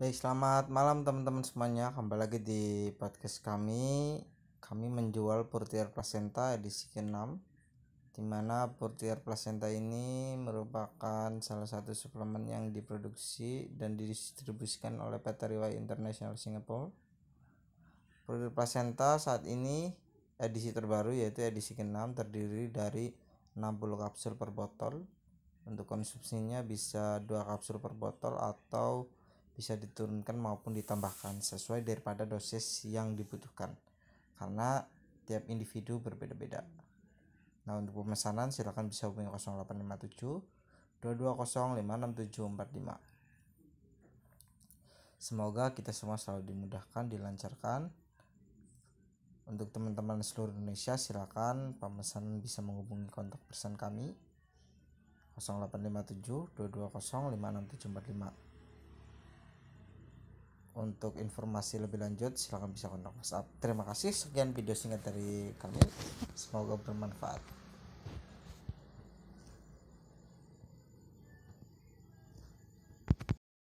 Baik, selamat malam teman-teman semuanya. Kembali lagi di podcast kami. Kami menjual portier Placenta edisi ke-6 di mana portier Placenta ini merupakan salah satu suplemen yang diproduksi dan didistribusikan oleh PT Riwayat International Singapore. portier Placenta saat ini edisi terbaru yaitu edisi ke-6 terdiri dari 60 kapsul per botol. Untuk konsumsinya bisa 2 kapsul per botol atau bisa diturunkan maupun ditambahkan sesuai daripada dosis yang dibutuhkan karena tiap individu berbeda-beda. Nah untuk pemesanan silakan bisa hubungi 0857 220567445. Semoga kita semua selalu dimudahkan, dilancarkan. Untuk teman-teman seluruh Indonesia silakan pemesanan bisa menghubungi kontak person kami 0857 22056745. Untuk informasi lebih lanjut silahkan bisa kontak WhatsApp. Terima kasih sekian video singkat dari kami. Semoga bermanfaat.